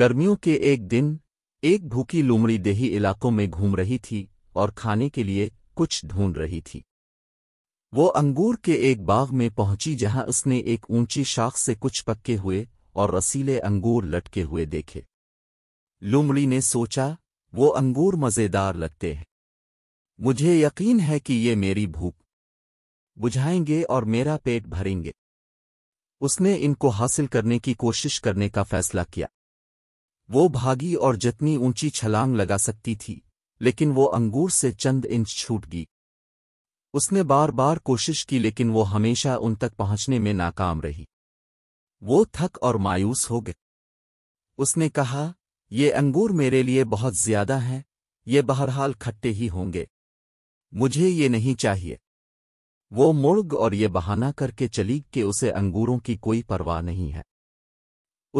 गर्मियों के एक दिन एक भूखी लुमड़ी देही इलाकों में घूम रही थी और खाने के लिए कुछ ढूंढ रही थी वो अंगूर के एक बाग में पहुंची जहां उसने एक ऊंची शाख से कुछ पक्के हुए और रसीले अंगूर लटके हुए देखे लुमड़ी ने सोचा वो अंगूर मज़ेदार लगते हैं मुझे यकीन है कि ये मेरी भूख बुझाएंगे और मेरा पेट भरेंगे उसने इनको हासिल करने की कोशिश करने का फैसला किया वो भागी और जितनी ऊंची छलांग लगा सकती थी लेकिन वो अंगूर से चंद इंच छूट गई उसने बार बार कोशिश की लेकिन वो हमेशा उन तक पहुंचने में नाकाम रही वो थक और मायूस हो गए उसने कहा ये अंगूर मेरे लिए बहुत ज्यादा हैं ये बहरहाल खट्टे ही होंगे मुझे ये नहीं चाहिए वो मुर्ग और ये बहाना करके चली कि उसे अंगूरों की कोई परवाह नहीं है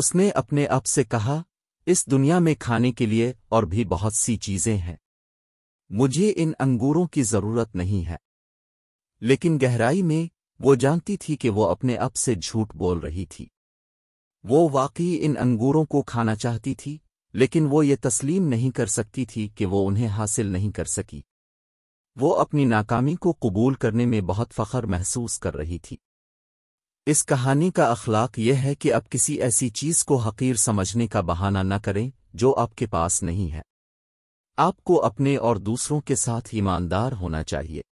उसने अपने आप से कहा इस दुनिया में खाने के लिए और भी बहुत सी चीजें हैं मुझे इन अंगूरों की जरूरत नहीं है लेकिन गहराई में वो जानती थी कि वो अपने अप से झूठ बोल रही थी वो वाकई इन अंगूरों को खाना चाहती थी लेकिन वो ये तस्लीम नहीं कर सकती थी कि वो उन्हें हासिल नहीं कर सकी वो अपनी नाकामी को कबूल करने में बहुत फखर महसूस कर रही थी इस कहानी का अखलाक यह है कि आप किसी ऐसी चीज़ को हकीर समझने का बहाना न करें जो आपके पास नहीं है आपको अपने और दूसरों के साथ ईमानदार होना चाहिए